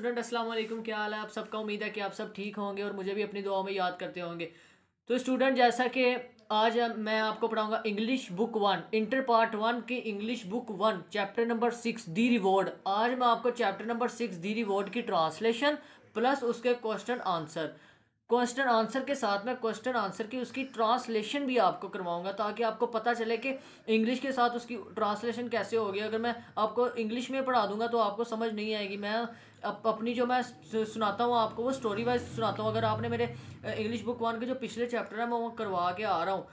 student असल क्या हाल है आप सबका उम्मीद है कि आप सब ठीक होंगे और मुझे भी अपनी दुआओं में याद करते होंगे तो स्टूडेंट जैसा कि आज मैं आपको पढ़ाऊंगा English book one inter part one की English book one chapter number six the reward आज मैं आपको chapter number six the reward की ट्रांसलेशन प्लस उसके क्वेश्चन आंसर क्वेश्चन आंसर के साथ में क्वेश्चन आंसर की उसकी ट्रांसलेशन भी आपको करवाऊंगा ताकि आपको पता चले कि इंग्लिश के साथ उसकी ट्रांसलेशन कैसे होगी अगर मैं आपको इंग्लिश में पढ़ा दूंगा तो आपको समझ नहीं आएगी मैं अब अपनी जो मैं सुनाता हूँ आपको वो स्टोरी वाइज सुनाता हूँ अगर आपने मेरे इंग्लिश बुक वन के जो पिछले चैप्टर है मैं वो करवा के आ रहा हूँ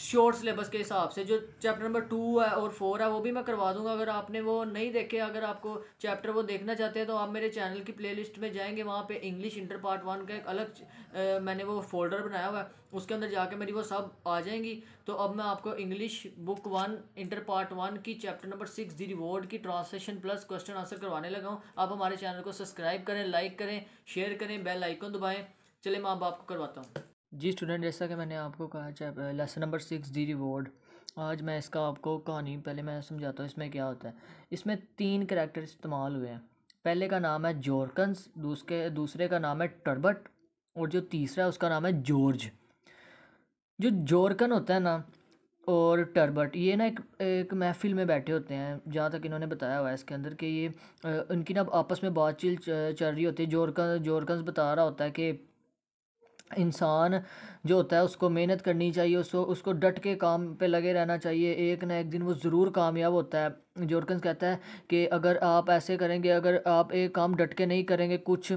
शॉर्ट सिलेबस के हिसाब से जो चैप्टर नंबर टू है और फोर है वो भी मैं करवा दूंगा अगर आपने वो नहीं देखे अगर आपको चैप्टर वो देखना चाहते हैं तो आप मेरे चैनल की प्लेलिस्ट में जाएंगे वहाँ पे इंग्लिश इंटर पार्ट वन का एक अलग आ, मैंने वो फोल्डर बनाया हुआ है उसके अंदर जाके मेरी वो सब आ जाएंगी तो अब मैं आपको English book one inter part one की chapter number six the reward की ट्रांसलेशन प्लस क्वेश्चन आंसर करवाने लगा हूँ आप हमारे चैनल को सब्सक्राइब करें लाइक करें शेयर करें बेल आइकन दबाएँ चले मैं अब आपको करवाता हूँ जी स्टूडेंट जैसा कि मैंने आपको कहा lesson number six the reward आज मैं इसका आपको कहानी पहले मैं समझाता हूँ इसमें क्या होता है इसमें तीन करेक्टर इस्तेमाल हुए हैं पहले का नाम है जॉर्कन्स दूसरे दूसरे का नाम है टर्बट और जो तीसरा है उसका नाम है जॉर्ज जो जॉर्कन होता है ना और टर्बट ये ना एक एक महफिल में बैठे होते हैं जहाँ तक इन्होंने बताया हुआ है इसके अंदर कि ये उनकी ना आपस में बातचीत चल रही होती है जोरकन जॉर्कन्स बता रहा होता है कि इंसान जो होता है उसको मेहनत करनी चाहिए उसको उसको डट के काम पे लगे रहना चाहिए एक ना एक दिन वो ज़रूर कामयाब होता है जोरकन्स कहता है कि अगर आप ऐसे करेंगे अगर आप एक काम डट के नहीं करेंगे कुछ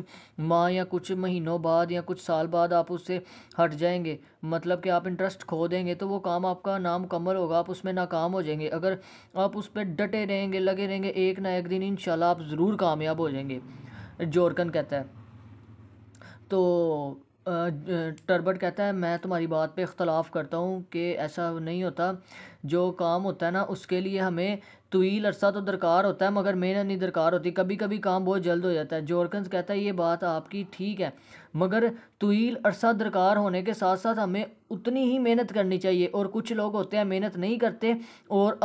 माह या कुछ महीनों बाद या कुछ साल बाद आप उससे हट जाएंगे मतलब कि आप इंटरेस्ट खो देंगे तो वो काम आपका नामुकम्मल होगा आप उसमें नाकाम हो जाएंगे अगर आप उस पर डटे रहेंगे लगे रहेंगे एक ना एक दिन इन आप ज़रूर कामयाब हो जाएंगे जोरकन कहता है तो टर्बट कहता है मैं तुम्हारी बात पे इख्तलाफ़ करता हूँ कि ऐसा नहीं होता जो काम होता है ना उसके लिए हमें तवील अरसा तो दरकार होता है मगर मेहनत नहीं दरकार होती कभी कभी काम बहुत जल्द हो जाता है जोरकंस कहता है ये बात आपकी ठीक है मगर तवील अरसा दरकार होने के साथ साथ हमें उतनी ही मेहनत करनी चाहिए और कुछ लोग होते हैं मेहनत नहीं करते और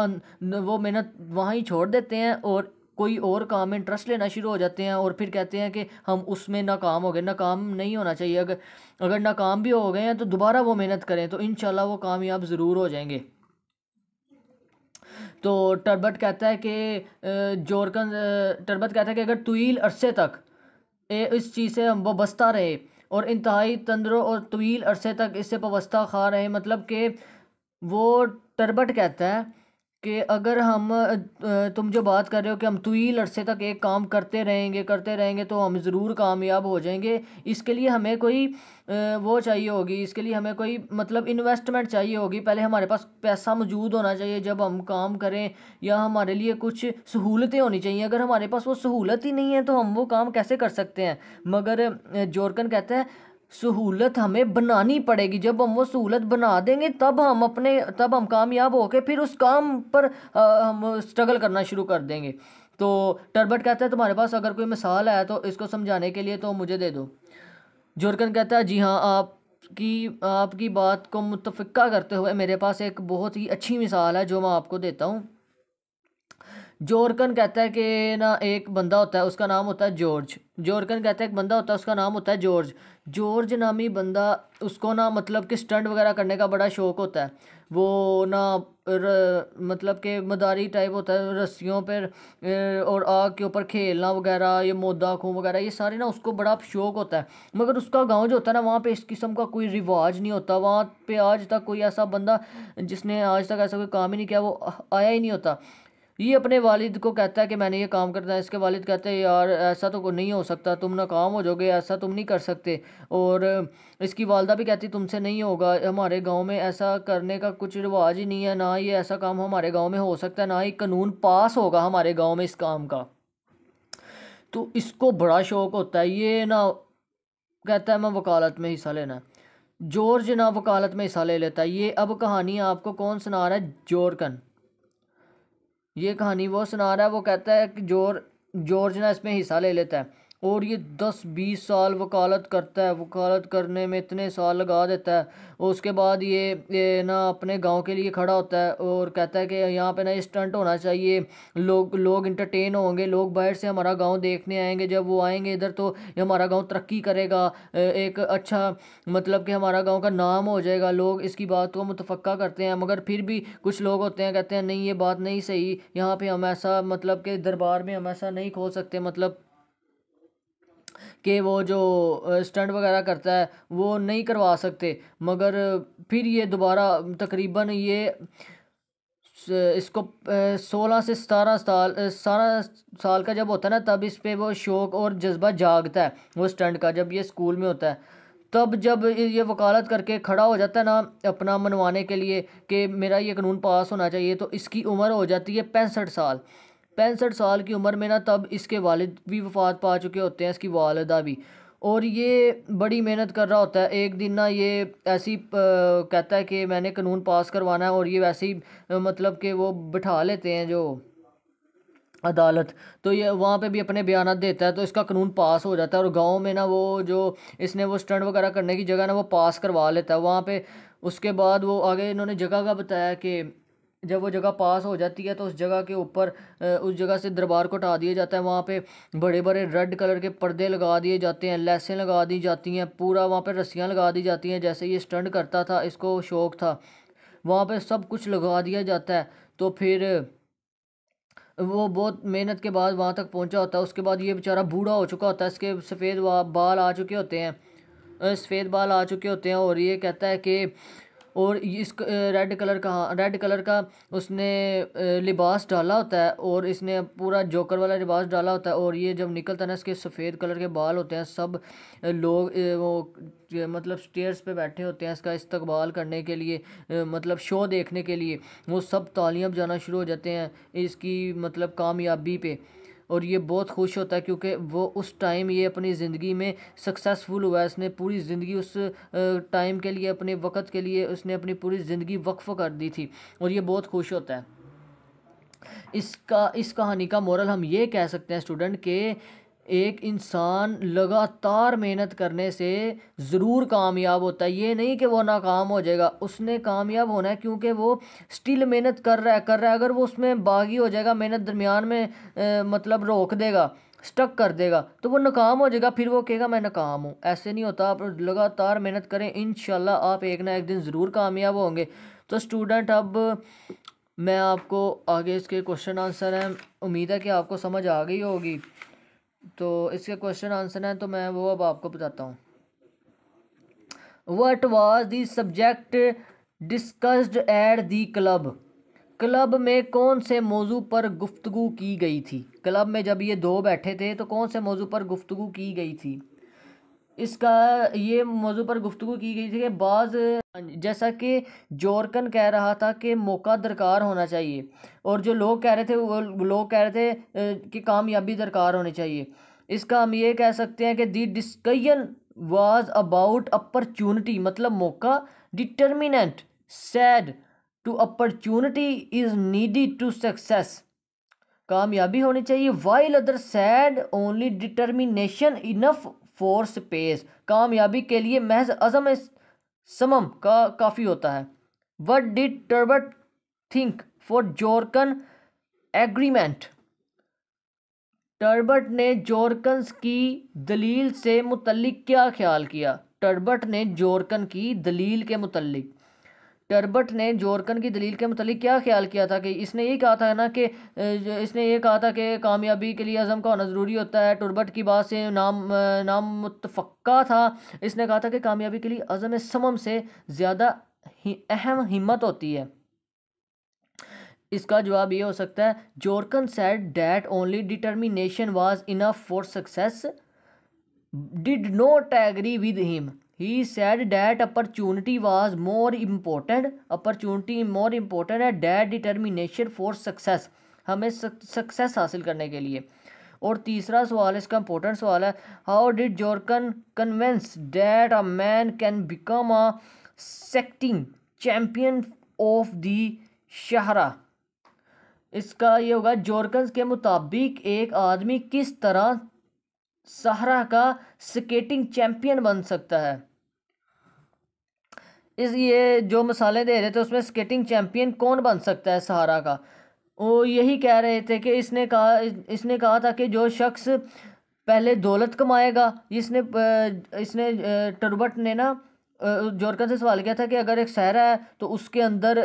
वो मेहनत वहाँ ही छोड़ देते हैं और कोई और काम में इंटरेस्ट लेना शुरू हो जाते हैं और फिर कहते हैं कि हम उसमें नाकाम हो गए नाकाम नहीं होना चाहिए अगर अगर नाकाम भी हो गए हैं तो दोबारा वो मेहनत करें तो इन वो कामयाब ज़रूर हो जाएंगे तो टर्बट कहता है कि जोरकन टर्बट कहता है कि अगर तवील अरसे तक ए, इस चीज़ से हम वस्ता रहे और इंतहाई तंद्र और तवील अरसे तक इससे पवस्ता खा रहे मतलब कि वो टर्बट कहता है कि अगर हम तुम जो बात कर रहे हो कि हम तुईल अरसे तक एक काम करते रहेंगे करते रहेंगे तो हम ज़रूर कामयाब हो जाएंगे इसके लिए हमें कोई वो चाहिए होगी इसके लिए हमें कोई मतलब इन्वेस्टमेंट चाहिए होगी पहले हमारे पास पैसा मौजूद होना चाहिए जब हम काम करें या हमारे लिए कुछ सहूलतें होनी चाहिए अगर हमारे पास वो सहूलत ही नहीं है तो हम वो काम कैसे कर सकते हैं मगर जोरकन कहते हैं सहूलत हमें बनानी पड़ेगी जब हम वो सहूलत बना देंगे तब हम अपने तब हम कामयाब होकर फिर उस काम पर आ, हम स्ट्रगल करना शुरू कर देंगे तो टर्बट कहता है तुम्हारे पास अगर कोई मिसाल है तो इसको समझाने के लिए तो मुझे दे दो जोरकन कहता है जी हाँ आप की आपकी बात को मुतफ़ा करते हुए मेरे पास एक बहुत ही अच्छी मिसाल है जो मैं आपको देता हूँ जोरकन कहता है कि ना एक बंदा होता है उसका नाम होता है जॉर्ज जोरकन कहता है एक बंदा होता है उसका नाम होता है जॉर्ज जॉर्ज नामी बंदा उसको ना मतलब कि स्टंट वगैरह करने का बड़ा शौक होता है वो ना र, मतलब के मदारी टाइप होता है रस्सियों पर और आग के ऊपर खेलना वगैरह ये मोदा खूँ वगैरह ये सारे ना उसको बड़ा शौक होता है मगर उसका गांव जो होता है ना वहाँ पे इस किस्म का कोई रिवाज नहीं होता वहाँ पे आज तक कोई ऐसा बंदा जिसने आज तक ऐसा कोई काम ही नहीं किया वो आया ही नहीं होता ये अपने वालिद को कहता है कि मैंने ये काम करना है इसके वालिद कहते हैं यार ऐसा तो नहीं हो सकता तुम ना काम हो जाओगे ऐसा तुम नहीं कर सकते और इसकी वालदा भी कहती तुमसे नहीं होगा हमारे गांव में ऐसा करने का कुछ रिवाज ही नहीं है ना ये ऐसा काम हमारे गांव में हो सकता है ना ही कानून पास होगा हमारे गाँव में इस काम का तो इसको बड़ा शौक होता है ये ना कहता है मैं वकालत में हिस्सा लेना जॉर्ज ना वकालत में हिस्सा ले लेता है ये अब कहानी आपको कौन सुना रहा है जोरकन ये कहानी वो सुना रहा है वो कहता है कि जोर जॉर्ज ना इसमें हिस्सा ले लेता है और ये दस बीस साल वकालत करता है वकालत करने में इतने साल लगा देता है उसके बाद ये, ये ना अपने गांव के लिए खड़ा होता है और कहता है कि यहाँ पे ना स्टंट होना चाहिए लोग लोग इंटरटेन होंगे लोग बाहर से हमारा गांव देखने आएंगे जब वो आएंगे इधर तो हमारा गांव तरक्की करेगा एक अच्छा मतलब कि हमारा गाँव का नाम हो जाएगा लोग इसकी बात को मुतफ़ा करते हैं मगर फिर भी कुछ लोग होते हैं कहते हैं नहीं ये बात नहीं सही यहाँ पर हम ऐसा मतलब कि दरबार में हम ऐसा नहीं खोल सकते मतलब कि वो जो स्टंट वगैरह करता है वो नहीं करवा सकते मगर फिर ये दोबारा तकरीबन ये इसको सोलह से सतारह साल सतारह साल का जब होता है ना तब इस पर वो शौक़ और जज्बा जागता है वो स्टंट का जब ये स्कूल में होता है तब जब ये वकालत करके खड़ा हो जाता है ना अपना मनवाने के लिए कि मेरा ये कानून पास होना चाहिए तो इसकी उम्र हो जाती है पैंसठ साल पैंसठ साल की उम्र में ना तब इसके वालिद भी वफात पा चुके होते हैं इसकी वालदा भी और ये बड़ी मेहनत कर रहा होता है एक दिन ना ये ऐसी कहता है कि मैंने कानून पास करवाना है और ये वैसे ही मतलब कि वो बिठा लेते हैं जो अदालत तो ये वहाँ पे भी अपने बयान देता है तो इसका कानून पास हो जाता है और गांव में ना वो जो इसने वो स्टंट वगैरह करने की जगह ना वो पास करवा लेता है वहाँ पे उसके बाद वो आगे इन्होंने जगह का बताया कि जब वो जगह पास हो जाती है तो उस जगह के ऊपर उस जगह से दरबार को हटा दिया जाता है वहाँ पे बड़े बड़े रेड कलर के पर्दे लगा दिए जाते हैं लेसें लगा दी जाती हैं पूरा वहाँ पे रस्सियाँ लगा दी जाती हैं जैसे ये स्टंट करता था इसको शौक था वहाँ पे सब कुछ लगा दिया जाता है तो फिर वो बहुत मेहनत के बाद वहाँ तक पहुँचा होता है उसके बाद ये बेचारा बूढ़ा हो चुका होता है इसके सफ़ेद बाल आ चुके होते हैं सफ़ेद बाल आ चुके होते हैं और ये कहता है कि और इस रेड कलर का रेड कलर का उसने लिबास डाला होता है और इसने पूरा जोकर वाला लिबास डाला होता है और ये जब निकलता है ना इसके सफ़ेद कलर के बाल होते हैं सब लोग वो मतलब स्टेयर्स पे बैठे होते हैं इसका इस्तकबाल करने के लिए मतलब शो देखने के लिए वो सब तालियां बजाना शुरू हो जाते हैं इसकी मतलब कामयाबी पे और ये बहुत खुश होता है क्योंकि वो उस टाइम ये अपनी ज़िंदगी में सक्सेसफुल हुआ है इसने पूरी ज़िंदगी उस टाइम के लिए अपने वक़्त के लिए उसने अपनी पूरी ज़िंदगी वक्फ़ कर दी थी और ये बहुत खुश होता है इसका इस कहानी का मॉरल हम ये कह सकते हैं स्टूडेंट के एक इंसान लगातार मेहनत करने से ज़रूर कामयाब होता है ये नहीं कि वो नाकाम हो जाएगा उसने कामयाब होना है क्योंकि वो स्टिल मेहनत कर रहा है कर रहा है अगर वो उसमें बागी हो जाएगा मेहनत दरमियान में ए, मतलब रोक देगा स्टक कर देगा तो वो नाकाम हो जाएगा फिर वो कहेगा मैं नाकाम हूँ ऐसे नहीं होता आप लगातार मेहनत करें इन आप एक ना एक दिन ज़रूर कामयाब होंगे तो स्टूडेंट अब मैं आपको आगे इसके क्वेश्चन आंसर हैं उम्मीद है कि आपको समझ आ गई होगी तो इसके क्वेश्चन आंसर हैं तो मैं वो अब आपको बताता हूँ what was the subject discussed at the club club में कौन से मौजू पर गुफ्तु की गई थी क्लब में जब ये दो बैठे थे तो कौन से मौजू पर गुफ्तु की गई थी इसका ये मौजू पर गुफ्तु की गई थी कि बाज़ जैसा कि जोरकन कह रहा था कि मौका दरकार होना चाहिए और जो लोग कह रहे थे वो लोग कह रहे थे कि कामयाबी दरकार होनी चाहिए इसका हम ये कह सकते हैं कि the discussion was about opportunity मतलब मौका determinant said to opportunity is needy to success कामयाबी होनी चाहिए while other said only determination enough force pace कामयाबी के लिए महज अजम समम का काफ़ी होता है what did Turbot think for Jorkan agreement Turbot ने जोरकन्स की दलील से मुतलिक क्या ख्याल किया टर्बट ने जोरकन की दलील के मुतलिक टर्बट ने जोरकन की दलील के मतलब क्या ख्याल किया था कि इसने ये कहा था ना कि इसने ये कहा था कि कामयाबी के लिए अज़म का होना ज़रूरी होता है टर्बट की बात से नाम नाम मुतफ़ा था इसने कहा था कि कामयाबी के लिए अज़म समम से ज़्यादा ही, अहम हिम्मत होती है इसका जवाब ये हो सकता है Jorkan set that only determination was enough for success did not agree with him he said that opportunity was more important opportunity more important है डैट डिटर्मिनेशन फॉर सक्सेस हमें सक्सेस हासिल करने के लिए और तीसरा सवाल इसका इम्पोर्टेंट सवाल है how did Jorkan convince that a man can become a skating champion of the Sahara इसका ये होगा जॉर्कन के मुताबिक एक आदमी किस तरह सहारा का स्केटिंग चैंपियन बन सकता है इस ये जो मसाले दे रहे थे उसमें स्केटिंग चैंपियन कौन बन सकता है सहारा का वो यही कह रहे थे कि इसने कहा इसने कहा था कि जो शख्स पहले दौलत कमाएगा इसने इसने टर्बट ने ना जोरकन से सवाल किया था कि अगर एक सहरा है तो उसके अंदर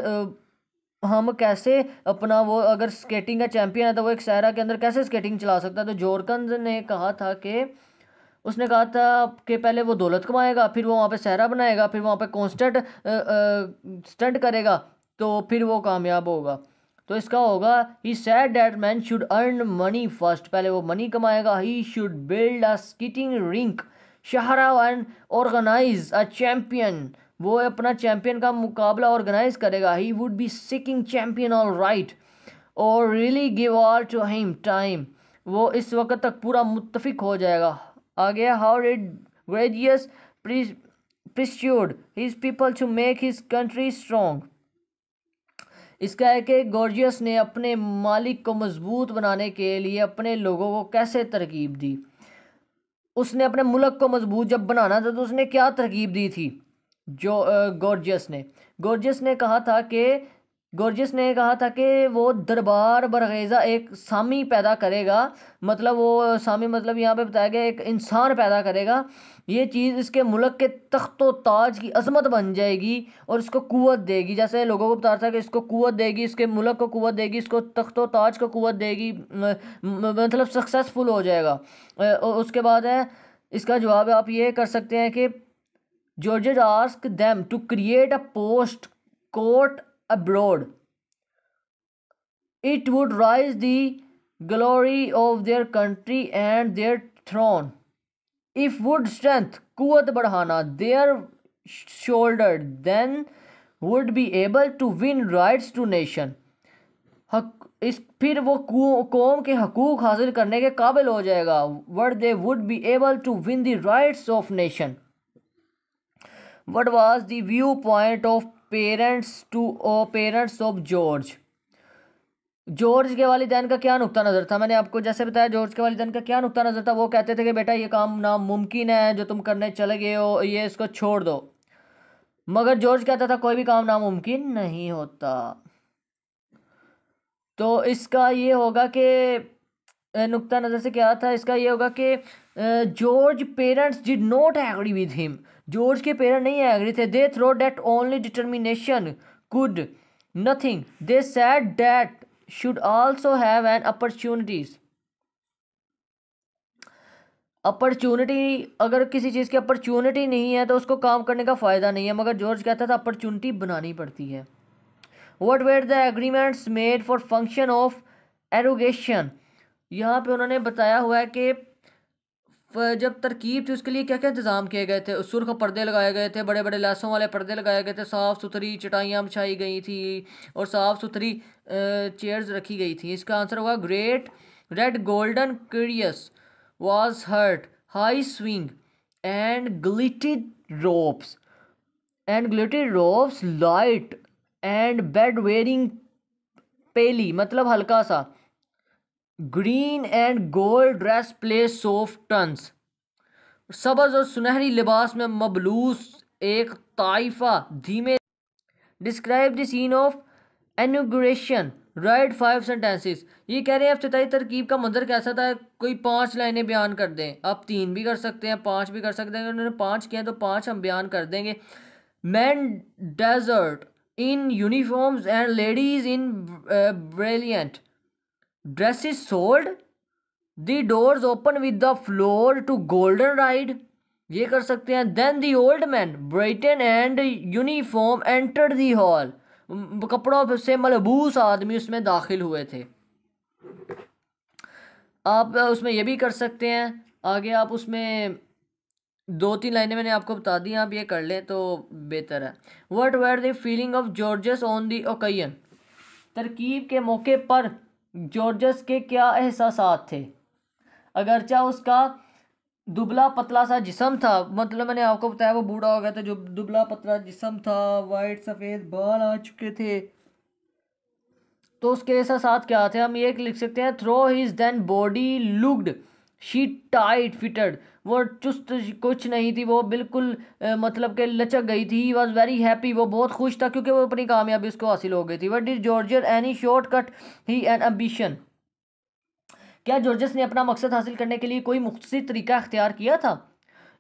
हम कैसे अपना वो अगर स्केटिंग का चैंपियन है तो वो एक सहरा के अंदर कैसे स्केटिंग चला सकता है तो जोरकंज ने कहा था कि उसने कहा था कि पहले वो दौलत कमाएगा फिर वो वहाँ पे सहरा बनाएगा फिर वहाँ पे कॉन्स्टेंट स्टंट करेगा तो फिर वो कामयाब होगा तो इसका होगा he said that man should earn money first पहले वो मनी कमाएगा he should build a skating rink Sahara and organise a champion वो अपना चैम्पियन का मुकाबला ऑर्गेनाइज करेगा he would be skating champion all right और really give all to him time वो इस वक्त तक पूरा मुतफिक हो जाएगा आगे how did Georges persuade his people to make his country strong इसका है कि गॉर्जियस ने अपने मालिक को मजबूत बनाने के लिए अपने लोगों को कैसे तरकीब दी उसने अपने मुल्क को मजबूत जब बनाना था तो उसने क्या तरकीब दी थी जो गॉर्जियस ने गॉर्जियस ने कहा था कि गॉर्जियस ने कहा था कि वो दरबार बरगेज़ा एक सामी पैदा करेगा मतलब वो सामी मतलब यहाँ पे बताया गया एक इंसान पैदा करेगा ये चीज़ इसके मुल्क के तख्त ताज की अजमत बन जाएगी और इसको कुत देगी जैसे लोगों को बता रहा था कि इसको कुत देगी इसके मुल्क को कुत देगी इसको तख्त ताज को कुत देगी मतलब सक्सेसफुल हो जाएगा उसके बाद है इसका जवाब आप ये कर सकते हैं कि Georges ask them to create a post court abroad it would raise the glory of their country and their throne if would strength कुत बढ़ाना their shoulder then would be able to win rights to nation इस फिर वो कौम के हकूक हासिल करने के काबिल हो जाएगा what they would be able to win the rights of nation what was the view point of parents to parents of george George के वालदेन का क्या नुकता नज़र था मैंने आपको जैसे बताया जॉर्ज के वालदेन का क्या नुकता नज़र था वो कहते थे कि बेटा ये काम नामुमकिन है जो तुम करने चले गए हो ये इसको छोड़ दो मगर जॉर्ज कहता था कोई भी काम नामुमकिन नहीं होता तो इसका ये होगा कि नुकता नज़र से क्या था इसका ये होगा कि George parents did not agree with him George के पेरेंट नहीं है एग्री थे they thought that only determination could nothing they said that should also have an opportunities opportunity अगर किसी चीज़ की अपॉर्चुनिटी नहीं है तो उसको काम करने का फ़ायदा नहीं है मगर जॉर्ज कहता था अपॉर्चुनिटी बनानी पड़ती है what were the agreements made for function of arrogation यहाँ पे उन्होंने बताया हुआ है कि जब तरकीब थी उसके लिए क्या क्या इंतज़ाम किए गए थे सुर्ख पर्दे लगाए गए थे बड़े बड़े लाशों वाले पर्दे लगाए गए थे साफ़ सुथरी चटाइयाँ बिछाई गई थी और साफ़ सुथरी चेयर्स रखी गई थी इसका आंसर होगा great red golden curious was hurt high swing and gilded ropes and gilded ropes light and bed wearing pale मतलब हल्का सा green and gold dress play soft tunes सबज और सुनहरी लिबास में मबलूस एक ताइफा धीमे describe the scene of inauguration write five sentences ये कह रहे हैं अफ्ताही तरकीब का मंजर कैसा था कोई पांच लाइनें बयान कर दें आप तीन भी कर सकते हैं पांच भी कर सकते हैं उन्होंने पांच किए तो पांच हम बयान कर देंगे man dressed in uniforms and ladies in brilliant dress is sold the doors open with the floor to golden ride ये कर सकते हैं then the old man brighten and uniform enter the hall कपड़ों से मलबूस आदमी उसमें दाखिल हुए थे आप उसमें यह भी कर सकते हैं आगे आप उसमें दो तीन लाइनें मैंने आपको बता दी आप ये कर लें तो बेहतर है what were the feeling of Georges on the occasion तरकीब के मौके पर जॉर्जस के क्या एहसास थे अगरचा उसका दुबला पतला सा जिसम था मतलब मैंने आपको बताया वो बूढ़ा हो गया था जो दुबला पतला जिसम था वाइट सफ़ेद बाल आ चुके थे तो उसके एहसास क्या थे हम ये लिख सकते हैं through his then body looked she tight fitted वो चुस्त कुछ नहीं थी वो बिल्कुल आ, मतलब के लचक गई थी ही वॉज वेरी हैप्पी वो बहुत खुश था क्योंकि वो अपनी कामयाबी उसको हासिल हो गई थी what does Georges any shortcut he an ambition क्या जॉर्जस ने अपना मकसद हासिल करने के लिए कोई मुख्तर तरीका अख्तियार किया था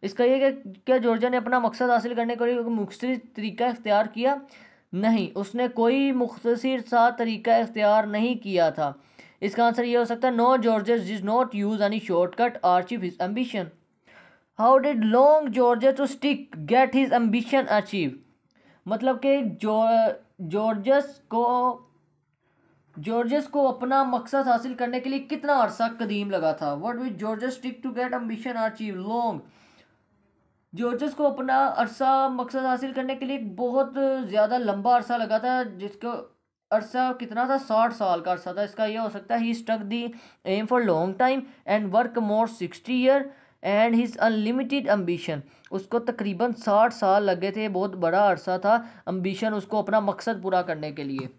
इसका यह क्या जॉर्जर ने अपना मकसद हासिल करने के लिए मुख्तर तरीका अख्तियार किया नहीं उसने कोई मुख्तर सा तरीका इख्तियार नहीं किया था इसका आंसर ये हो सकता है no Georges does not use any shortcut achieve his ambition how did long Georges to stick get his ambition achieve मतलब कि जॉर्जस को जॉर्जस को अपना मकसद हासिल करने के लिए कितना अरसा कदीम लगा था what was Georges stick to get ambition achieve long Georges को अपना अरसा मकसद हासिल करने के लिए बहुत ज़्यादा लंबा अरसा लगा था जिसको अरसा कितना था साठ साल का अरसा था इसका यह हो सकता है he stuck the aim for long time and work more sixty year and his unlimited ambition उसको तकरीबन साठ साल लगे थे बहुत बड़ा अरसा था अम्बिशन उसको अपना मकसद पूरा करने के लिए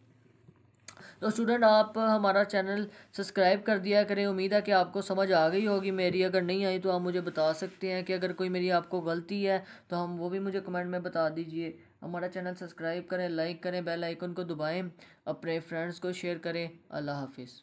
तो स्टूडेंट आप हमारा चैनल सब्सक्राइब कर दिया करें उम्मीद है कि आपको समझ आ गई होगी मेरी अगर नहीं आई तो आप मुझे बता सकते हैं कि अगर कोई मेरी आपको गलती है तो हम वो भी मुझे कमेंट में बता दीजिए हमारा चैनल सब्सक्राइब करें लाइक करें बेल आइकन को दबाएं अपने फ्रेंड्स को शेयर करें अल्लाह हाफिज़